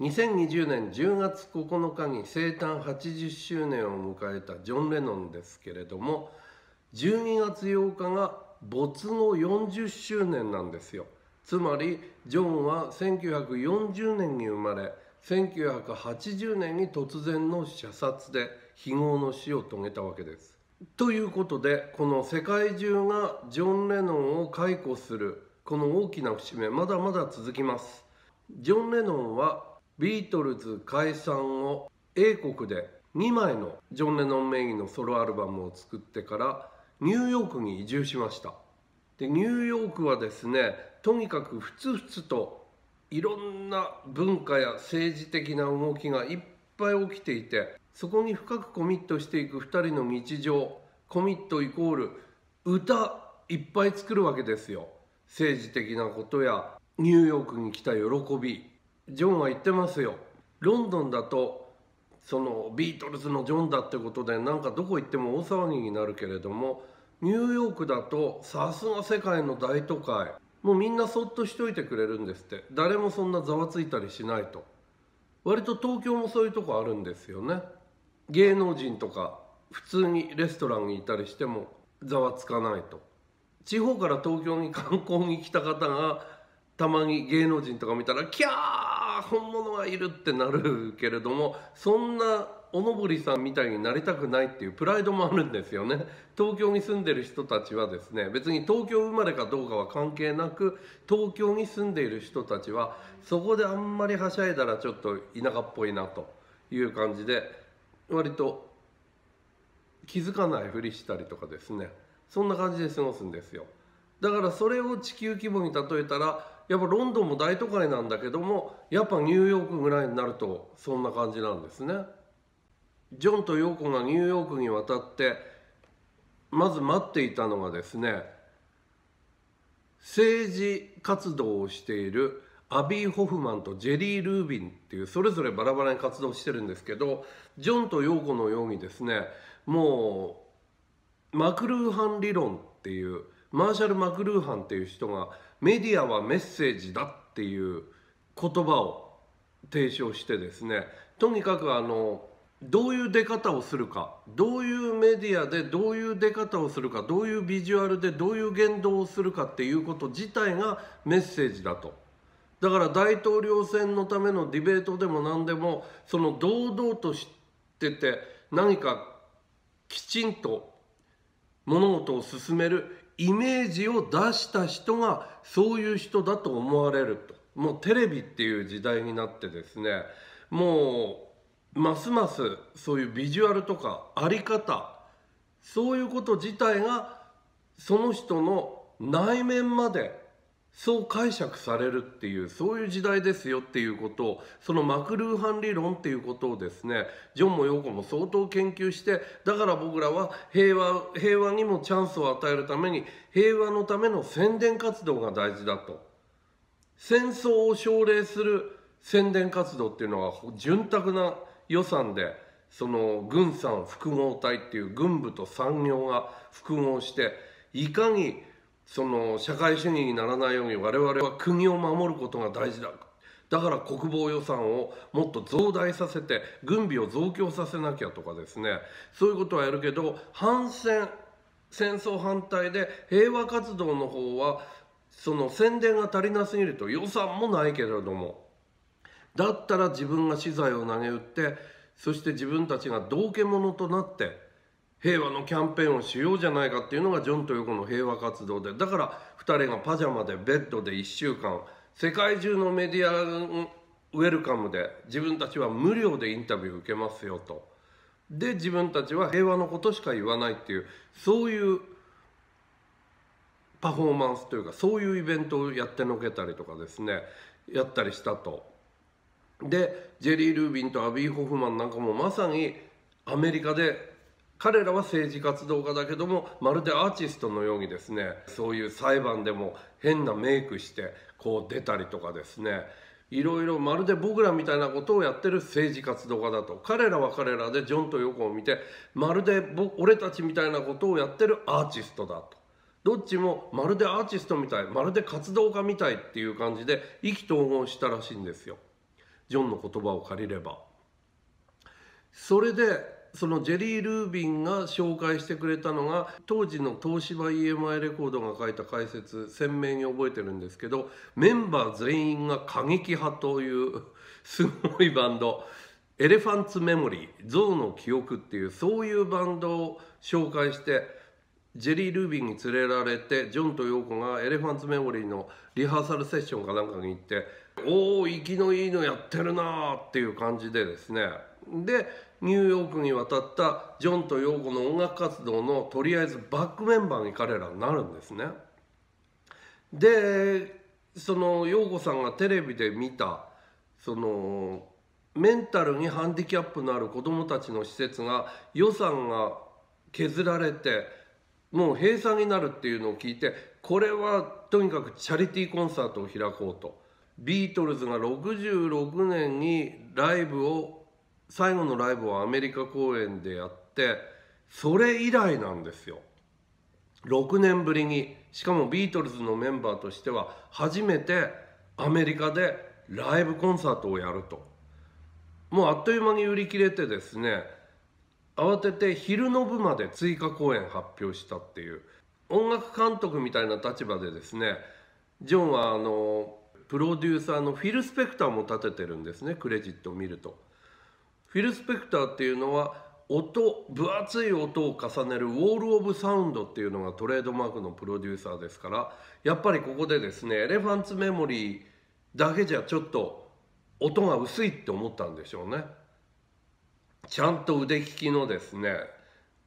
2020年10月9日に生誕80周年を迎えたジョン・レノンですけれども12月8日が没後40周年なんですよつまりジョンは1940年に生まれ1980年に突然の射殺で非業の死を遂げたわけです。ということでこの世界中がジョン・レノンを解雇するこの大きな節目まだまだ続きます。ジョン・レノンはビートルズ解散後英国で2枚のジョン・レノン名義のソロアルバムを作ってからニューヨークに移住しましたでニューヨークはですねとにかくふつふつといろんな文化や政治的な動きがいっぱい起きていてそこに深くコミットしていく2人の日常コミットイコール歌いっぱい作るわけですよ政治的なことやニューヨークに来た喜びジョンは言ってますよロンドンだとそのビートルズのジョンだってことでなんかどこ行っても大騒ぎになるけれどもニューヨークだとさすが世界の大都会もうみんなそっとしといてくれるんですって誰もそんなざわついたりしないと割と東京もそういうとこあるんですよね芸能人とか普通にレストランにいたりしてもざわつかないと地方から東京に観光に来た方がたまに芸能人とか見たらキャー本物がいるってなるけれどもそんなおのぼりさんみたいになりたくないっていうプライドもあるんですよね東京に住んでる人たちはですね別に東京生まれかどうかは関係なく東京に住んでいる人たちはそこであんまりはしゃいだらちょっと田舎っぽいなという感じで割と気づかないふりしたりとかですねそんな感じで過ごすんですよ。だからそれを地球規模に例えたらやっぱロンドンも大都会なんだけどもやっぱニューヨークぐらいになるとそんな感じなんですね。ジョンとヨーコがニューヨークに渡ってまず待っていたのがですね政治活動をしているアビー・ホフマンとジェリー・ルービンっていうそれぞれバラバラに活動してるんですけどジョンとヨーコのようにですねもうマクルーハン理論っていうマーシャル・マクルーハンっていう人がメディアはメッセージだっていう言葉を提唱してですねとにかくあのどういう出方をするかどういうメディアでどういう出方をするかどういうビジュアルでどういう言動をするかっていうこと自体がメッセージだとだから大統領選のためのディベートでも何でもその堂々としてて何かきちんと物事を進めるイメージを出した人がそういう人だと思われるともうテレビっていう時代になってですねもうますますそういうビジュアルとか在り方そういうこと自体がその人の内面までそう解釈されるっていうそういう時代ですよっていうことをそのマクルーハン理論っていうことをですねジョンもヨーコも相当研究してだから僕らは平和平和にもチャンスを与えるために平和のための宣伝活動が大事だと戦争を奨励する宣伝活動っていうのは潤沢な予算でその軍産複合体っていう軍部と産業が複合していかにその社会主義にならないように我々は国を守ることが大事だだから国防予算をもっと増大させて軍備を増強させなきゃとかですねそういうことはやるけど反戦戦争反対で平和活動の方はその宣伝が足りなすぎると予算もないけれどもだったら自分が資材を投げ打ってそして自分たちが道化者となって平和のキャンペーンをしようじゃないかっていうのがジョンと横の平和活動でだから2人がパジャマでベッドで1週間世界中のメディアウェルカムで自分たちは無料でインタビュー受けますよとで自分たちは平和のことしか言わないっていうそういうパフォーマンスというかそういうイベントをやってのけたりとかですねやったりしたと。でジェリー・ルービンとアビー・ホフマンなんかもまさにアメリカで彼らは政治活動家だけどもまるでアーティストのようにですねそういう裁判でも変なメイクしてこう出たりとかですねいろいろまるで僕らみたいなことをやってる政治活動家だと彼らは彼らでジョンとヨコを見てまるで俺たちみたいなことをやってるアーティストだとどっちもまるでアーティストみたいまるで活動家みたいっていう感じで意気投合したらしいんですよジョンの言葉を借りれば。それでそのジェリー・ルービンが紹介してくれたのが当時の東芝 EMI レコードが書いた解説鮮明に覚えてるんですけどメンバー全員が過激派というすごいバンドエレファンツ・メモリー象の記憶っていうそういうバンドを紹介してジェリー・ルービンに連れられてジョンとヨーコがエレファンツ・メモリーのリハーサルセッションかなんかに行っておお生きのいいのやってるなっていう感じでですねでニューヨークに渡ったジョンとヨーコの音楽活動のとりあえずバックメンバーに彼らはなるんですね。でそのヨーコさんがテレビで見たそのメンタルにハンディキャップのある子どもたちの施設が予算が削られてもう閉鎖になるっていうのを聞いてこれはとにかくチャリティーコンサートを開こうとビートルズが66年にライブを最後のライブはアメリカ公演でやってそれ以来なんですよ6年ぶりにしかもビートルズのメンバーとしては初めてアメリカでライブコンサートをやるともうあっという間に売り切れてですね慌てて昼の部まで追加公演発表したっていう音楽監督みたいな立場でですねジョンはあのプロデューサーのフィル・スペクターも立ててるんですねクレジットを見ると。フィル・スペクターっていうのは音分厚い音を重ねるウォール・オブ・サウンドっていうのがトレードマークのプロデューサーですからやっぱりここでですねエレファンツ・メモリーだけじゃちょっと音が薄いって思ったんでしょうねちゃんと腕利きのですね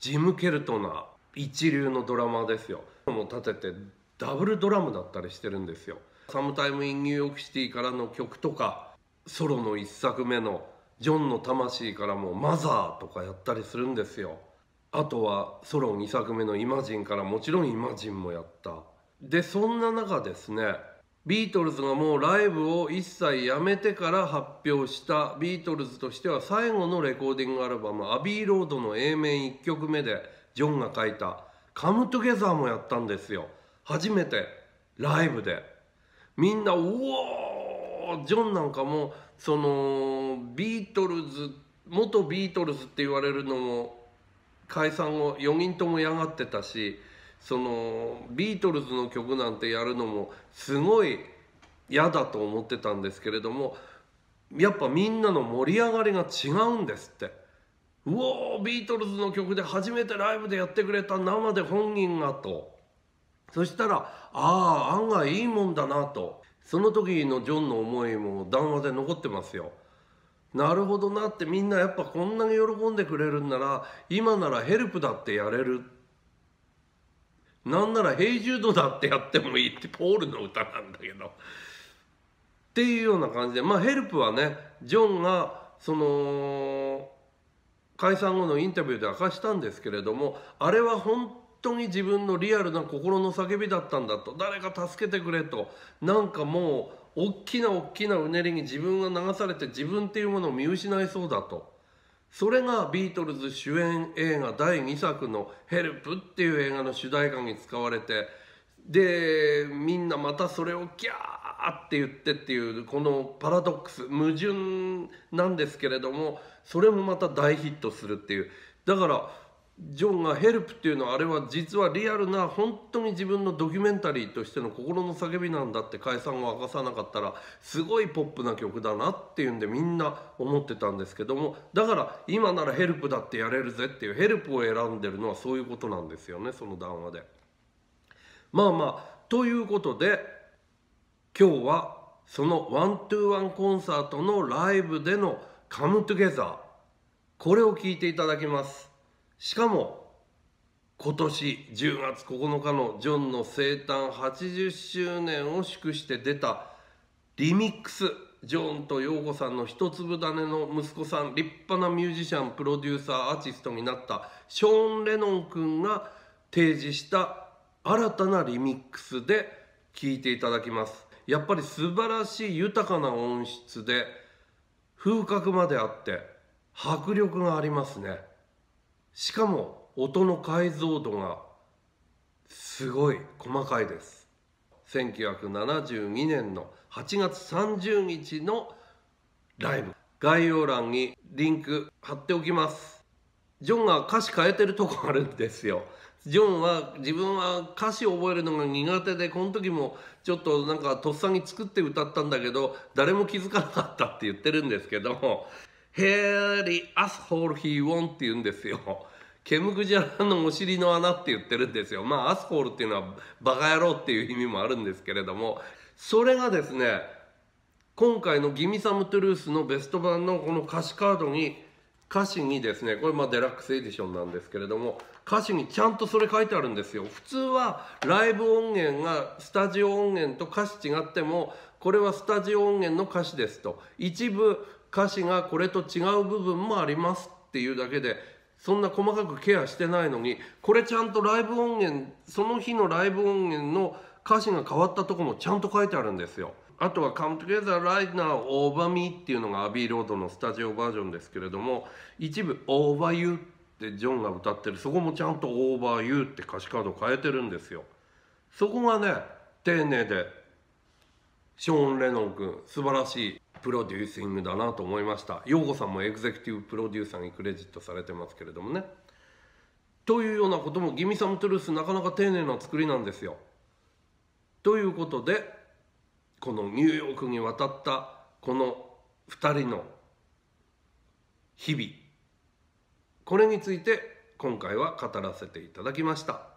ジム・ケルトな一流のドラマですよも立ててダブルドラムだったりしてるんですよ「サムタイム・イン・ニューヨーク・シティ」からの曲とかソロの1作目の「ジョンの魂からも「マザー」とかやったりするんですよあとはソロ2作目の「イマジン」からもちろん「イマジン」もやったでそんな中ですねビートルズがもうライブを一切やめてから発表したビートルズとしては最後のレコーディングアルバム「アビー・ロード」の A 面1曲目でジョンが書いた「カム・トゥゲザー」もやったんですよ初めてライブでみんな「うおー!」ジョンなんかもそのビートルズ元ビートルズって言われるのも解散後4人とも嫌がってたしそのビートルズの曲なんてやるのもすごい嫌だと思ってたんですけれどもやっぱみんなの盛り上がりが違うんですってうおビートルズの曲で初めてライブでやってくれた生で本人がとそしたらああ案外いいもんだなとその時のジョンの思いも談話で残ってますよ。なるほどなってみんなやっぱこんなに喜んでくれるんなら今ならヘルプだってやれるなんならヘイジュードだってやってもいいってポールの歌なんだけどっていうような感じでまあヘルプはねジョンがその解散後のインタビューで明かしたんですけれどもあれは本当に自分のリアルな心の叫びだったんだと誰か助けてくれとなんかもう大きな大きなうねりに自分が流されて自分っていうものを見失いそうだとそれがビートルズ主演映画第2作の「ヘルプっていう映画の主題歌に使われてでみんなまたそれをギャーって言ってっていうこのパラドックス矛盾なんですけれどもそれもまた大ヒットするっていうだからジョンが「ヘルプ」っていうのはあれは実はリアルな本当に自分のドキュメンタリーとしての心の叫びなんだって解散を明かさなかったらすごいポップな曲だなっていうんでみんな思ってたんですけどもだから今なら「ヘルプ」だってやれるぜっていうヘルプを選んでるのはそういうことなんですよねその談話で。まあまあということで今日はそのワントゥーワンコンサートのライブでの「カムトゥゲザー」これを聞いていただきます。しかも今年10月9日のジョンの生誕80周年を祝して出たリミックスジョンと陽子さんの一粒種の息子さん立派なミュージシャンプロデューサーアーティストになったショーン・レノン君が提示した新たなリミックスで聴いていただきますやっぱり素晴らしい豊かな音質で風格まであって迫力がありますねしかも音の解像度がすごい細かいです1972年の8月30日のライブ概要欄にリンク貼っておきますジョンが歌詞変えてるとこあるんですよジョンは自分は歌詞を覚えるのが苦手でこの時もちょっとなんかとっさに作って歌ったんだけど誰も気づかなかったって言ってるんですけどもヘ a リーアスホールヒー e h って言うんですよ。ケムクジャラのお尻の穴って言ってるんですよ。まあアスホールっていうのはバカ野郎っていう意味もあるんですけれども、それがですね、今回の「ギミサムトゥルース」のベスト版のこの歌詞カードに歌詞にですねこれまあデラックスエディションなんですけれども歌詞にちゃんとそれ書いてあるんですよ普通はライブ音源がスタジオ音源と歌詞違ってもこれはスタジオ音源の歌詞ですと一部歌詞がこれと違う部分もありますっていうだけでそんな細かくケアしてないのにこれちゃんとライブ音源その日のライブ音源の歌詞が変わったとこもちゃんと書いてあるんですよ。あとは「Come Together Right Now Over Me」っていうのがアビー・ロードのスタジオバージョンですけれども一部「Over You」ってジョンが歌ってるそこもちゃんと「Over You」って歌詞カード変えてるんですよ。そこがね丁寧でショーン・レノン君素晴らしいプロデューシングだなと思いました陽子さんもエグゼクティブプロデューサーにクレジットされてますけれどもねというようなことも「ギミサムトゥルース」なかなか丁寧な作りなんですよということでこのニューヨークに渡ったこの2人の日々これについて今回は語らせていただきました